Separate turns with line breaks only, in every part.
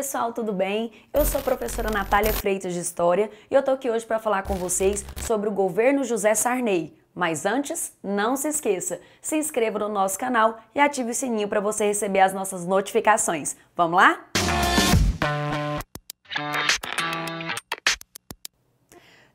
pessoal, tudo bem? Eu sou a professora Natália Freitas de História e eu tô aqui hoje para falar com vocês sobre o governo José Sarney. Mas antes, não se esqueça, se inscreva no nosso canal e ative o sininho para você receber as nossas notificações. Vamos lá?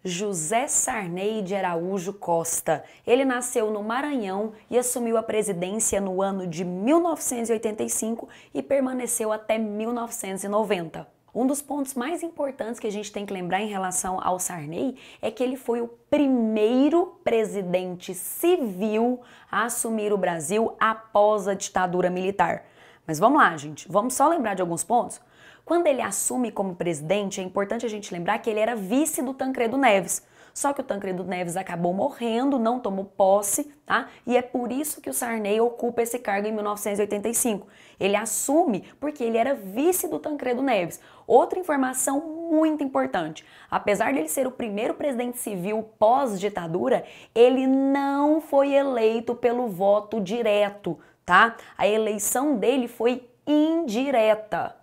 José Sarney de Araújo Costa. Ele nasceu no Maranhão e assumiu a presidência no ano de 1985 e permaneceu até 1990. Um dos pontos mais importantes que a gente tem que lembrar em relação ao Sarney é que ele foi o primeiro presidente civil a assumir o Brasil após a ditadura militar. Mas vamos lá, gente, vamos só lembrar de alguns pontos? Quando ele assume como presidente, é importante a gente lembrar que ele era vice do Tancredo Neves. Só que o Tancredo Neves acabou morrendo, não tomou posse, tá? E é por isso que o Sarney ocupa esse cargo em 1985. Ele assume porque ele era vice do Tancredo Neves. Outra informação muito importante: apesar dele ser o primeiro presidente civil pós-ditadura, ele não foi eleito pelo voto direto, tá? A eleição dele foi indireta.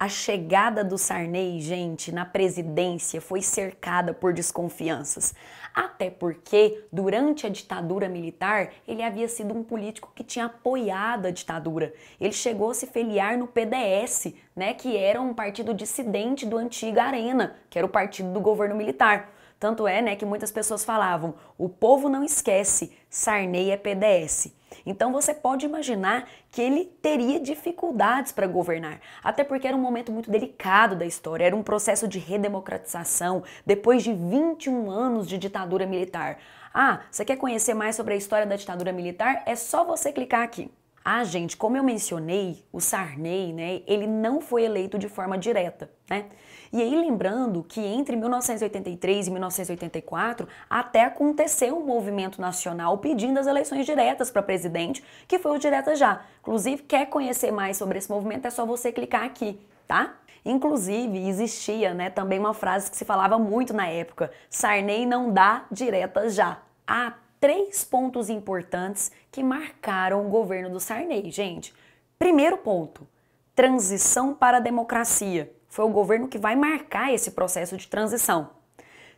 A chegada do Sarney, gente, na presidência foi cercada por desconfianças. Até porque, durante a ditadura militar, ele havia sido um político que tinha apoiado a ditadura. Ele chegou a se filiar no PDS, né, que era um partido dissidente do antigo Arena, que era o partido do governo militar. Tanto é né, que muitas pessoas falavam, o povo não esquece, Sarney é PDS. Então você pode imaginar que ele teria dificuldades para governar, até porque era um momento muito delicado da história, era um processo de redemocratização depois de 21 anos de ditadura militar. Ah, você quer conhecer mais sobre a história da ditadura militar? É só você clicar aqui. Ah, gente, como eu mencionei, o Sarney, né, ele não foi eleito de forma direta, né? E aí lembrando que entre 1983 e 1984 até aconteceu um movimento nacional pedindo as eleições diretas para presidente, que foi o direta já. Inclusive, quer conhecer mais sobre esse movimento é só você clicar aqui, tá? Inclusive, existia, né, também uma frase que se falava muito na época: Sarney não dá direta já. Ah, três pontos importantes que marcaram o governo do Sarney, gente. Primeiro ponto, transição para a democracia. Foi o governo que vai marcar esse processo de transição.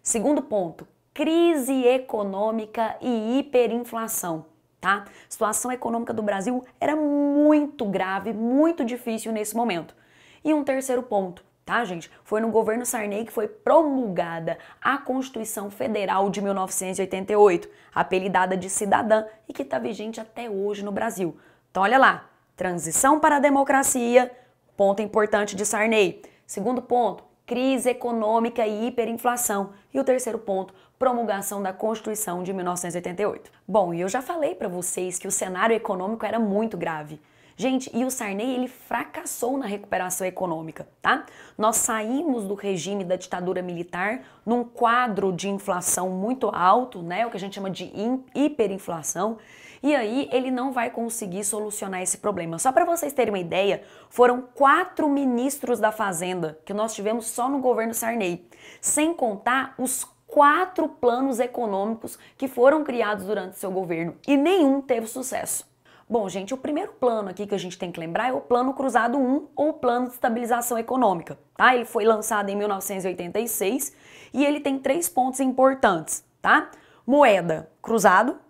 Segundo ponto, crise econômica e hiperinflação. Tá? A situação econômica do Brasil era muito grave, muito difícil nesse momento. E um terceiro ponto, tá, gente? Foi no governo Sarney que foi promulgada a Constituição Federal de 1988, apelidada de cidadã e que está vigente até hoje no Brasil. Então, olha lá: transição para a democracia, ponto importante de Sarney. Segundo ponto, crise econômica e hiperinflação. E o terceiro ponto, promulgação da Constituição de 1988. Bom, e eu já falei para vocês que o cenário econômico era muito grave. Gente, e o Sarney, ele fracassou na recuperação econômica, tá? Nós saímos do regime da ditadura militar num quadro de inflação muito alto, né? O que a gente chama de hiperinflação. E aí ele não vai conseguir solucionar esse problema. Só para vocês terem uma ideia, foram quatro ministros da Fazenda que nós tivemos só no governo Sarney, sem contar os quatro planos econômicos que foram criados durante seu governo e nenhum teve sucesso. Bom, gente, o primeiro plano aqui que a gente tem que lembrar é o Plano Cruzado 1 ou Plano de Estabilização Econômica, tá? Ele foi lançado em 1986 e ele tem três pontos importantes, tá? Moeda, cruzado.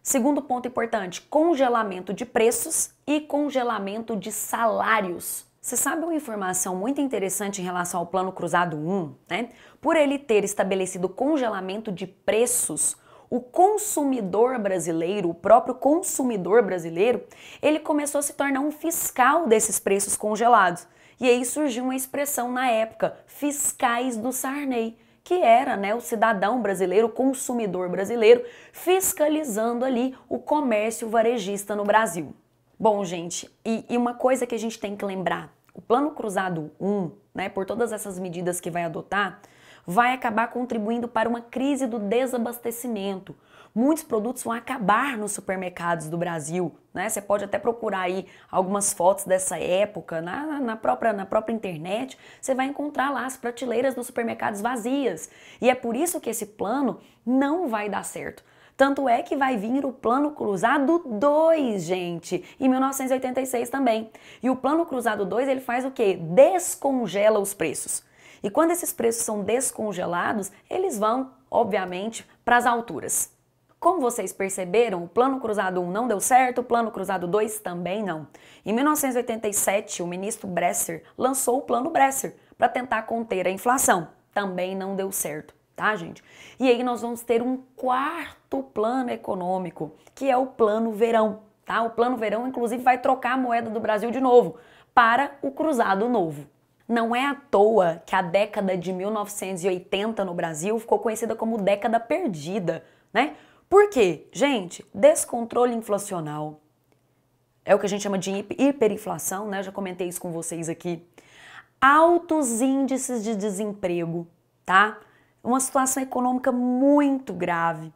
Segundo ponto importante, congelamento de preços e congelamento de salários. Você sabe uma informação muito interessante em relação ao Plano Cruzado 1, né? Por ele ter estabelecido congelamento de preços, o consumidor brasileiro, o próprio consumidor brasileiro, ele começou a se tornar um fiscal desses preços congelados. E aí surgiu uma expressão na época, fiscais do Sarney, que era né, o cidadão brasileiro, o consumidor brasileiro, fiscalizando ali o comércio varejista no Brasil. Bom, gente, e, e uma coisa que a gente tem que lembrar, o Plano Cruzado 1, né, por todas essas medidas que vai adotar, vai acabar contribuindo para uma crise do desabastecimento. Muitos produtos vão acabar nos supermercados do Brasil, né? Você pode até procurar aí algumas fotos dessa época na, na, própria, na própria internet, você vai encontrar lá as prateleiras dos supermercados vazias. E é por isso que esse plano não vai dar certo. Tanto é que vai vir o Plano Cruzado 2, gente, em 1986 também. E o Plano Cruzado 2, ele faz o quê? Descongela os preços. E quando esses preços são descongelados, eles vão, obviamente, para as alturas. Como vocês perceberam, o Plano Cruzado 1 não deu certo, o Plano Cruzado 2 também não. Em 1987, o ministro Bresser lançou o Plano Bresser para tentar conter a inflação. Também não deu certo, tá, gente? E aí nós vamos ter um quarto plano econômico, que é o Plano Verão, tá? O Plano Verão inclusive vai trocar a moeda do Brasil de novo para o Cruzado Novo. Não é à toa que a década de 1980 no Brasil ficou conhecida como década perdida, né? Por quê? Gente, descontrole inflacional. É o que a gente chama de hiperinflação, né? Eu já comentei isso com vocês aqui. Altos índices de desemprego, tá? Uma situação econômica muito grave.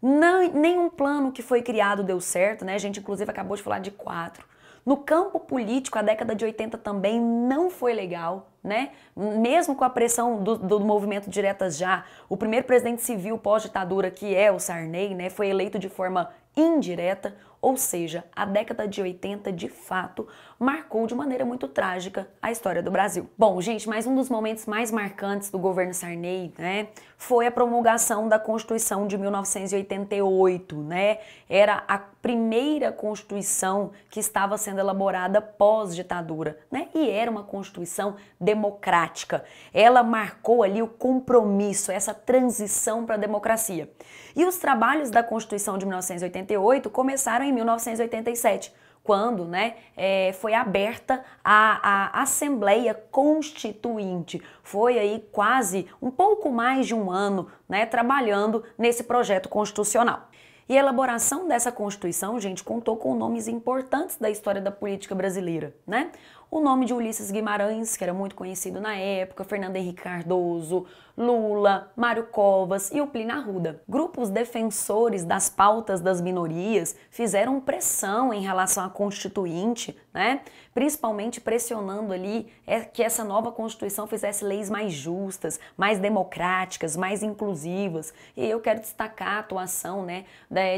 Não, nenhum plano que foi criado deu certo, né? A gente inclusive acabou de falar de quatro. No campo político, a década de 80 também não foi legal, né? Mesmo com a pressão do, do movimento Diretas Já, o primeiro presidente civil pós-ditadura, que é o Sarney, né, foi eleito de forma indireta, ou seja, a década de 80 de fato marcou de maneira muito trágica a história do Brasil. Bom, gente, mas um dos momentos mais marcantes do governo Sarney, né, foi a promulgação da Constituição de 1988, né? Era a primeira Constituição que estava sendo elaborada pós-ditadura, né? E era uma Constituição democrática. Ela marcou ali o compromisso, essa transição para a democracia. E os trabalhos da Constituição de 1988 começaram em 1987, quando né, é, foi aberta a, a Assembleia Constituinte. Foi aí quase um pouco mais de um ano né, trabalhando nesse projeto constitucional. E a elaboração dessa Constituição, gente, contou com nomes importantes da história da política brasileira, né? O nome de Ulisses Guimarães, que era muito conhecido na época, Fernando Henrique Cardoso, Lula, Mário Covas e o Plínio Arruda. Grupos defensores das pautas das minorias fizeram pressão em relação à Constituinte né? Principalmente pressionando ali é, que essa nova Constituição fizesse leis mais justas, mais democráticas, mais inclusivas. E eu quero destacar a atuação, né,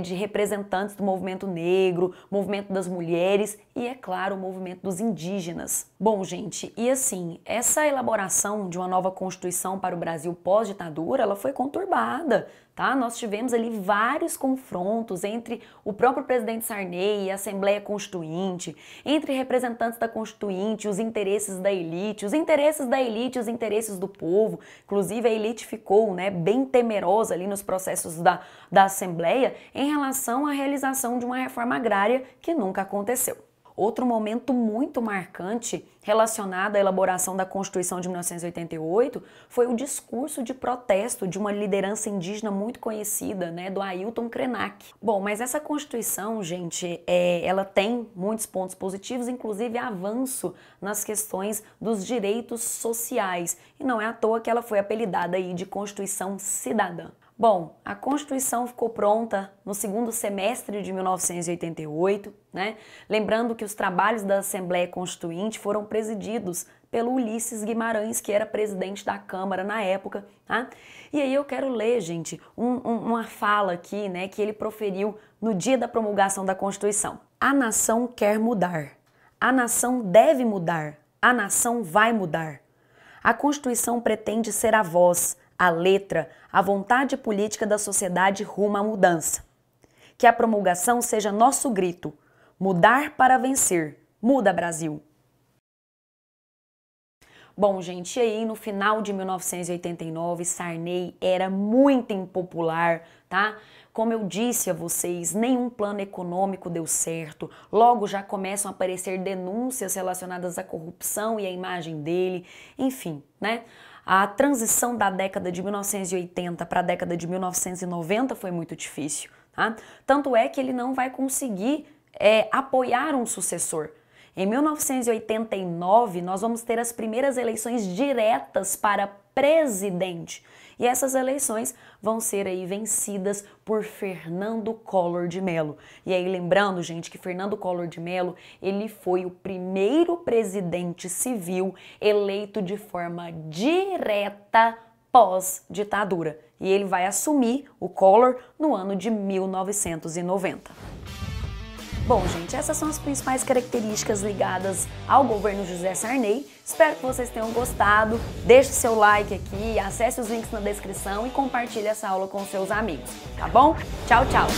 de representantes do movimento negro, movimento das mulheres e, é claro, o movimento dos indígenas. Bom, gente, e assim, essa elaboração de uma nova Constituição para o Brasil pós-ditadura, ela foi conturbada, Tá? Nós tivemos ali vários confrontos entre o próprio presidente Sarney e a Assembleia Constituinte, entre representantes da Constituinte, os interesses da elite, os interesses da elite, os interesses do povo. Inclusive, a elite ficou né, bem temerosa ali nos processos da, da Assembleia em relação à realização de uma reforma agrária que nunca aconteceu. Outro momento muito marcante relacionado à elaboração da Constituição de 1988 foi o discurso de protesto de uma liderança indígena muito conhecida, né, do Ailton Krenak. Bom, mas essa Constituição, gente, é, ela tem muitos pontos positivos, inclusive avanço nas questões dos direitos sociais. E não é à toa que ela foi apelidada aí de Constituição Cidadã. Bom, a Constituição ficou pronta no segundo semestre de 1988, né? Lembrando que os trabalhos da Assembleia Constituinte foram presididos pelo Ulisses Guimarães, que era presidente da Câmara na época, tá? E aí eu quero ler, gente, um, um, uma fala aqui, né, que ele proferiu no dia da promulgação da Constituição. A nação quer mudar. A nação deve mudar. A nação vai mudar. A Constituição pretende ser a voz a letra a vontade política da sociedade rumo à mudança. Que a promulgação seja nosso grito: mudar para vencer. Muda, Brasil! Bom, gente, e aí no final de 1989, Sarney era muito impopular, tá? Como eu disse a vocês, nenhum plano econômico deu certo. Logo já começam a aparecer denúncias relacionadas à corrupção e à imagem dele, enfim, né? A transição da década de 1980 para a década de 1990 foi muito difícil. Tá? Tanto é que ele não vai conseguir é, apoiar um sucessor. Em 1989, nós vamos ter as primeiras eleições diretas para presidente. E essas eleições vão ser aí vencidas por Fernando Collor de Mello. E aí lembrando, gente, que Fernando Collor de Mello, ele foi o primeiro presidente civil eleito de forma direta pós-ditadura. E ele vai assumir o Collor no ano de 1990. Bom, gente, essas são as principais características ligadas ao governo José Sarney Espero que vocês tenham gostado. Deixe seu like aqui, acesse os links na descrição e compartilhe essa aula com seus amigos, tá bom? Tchau, tchau!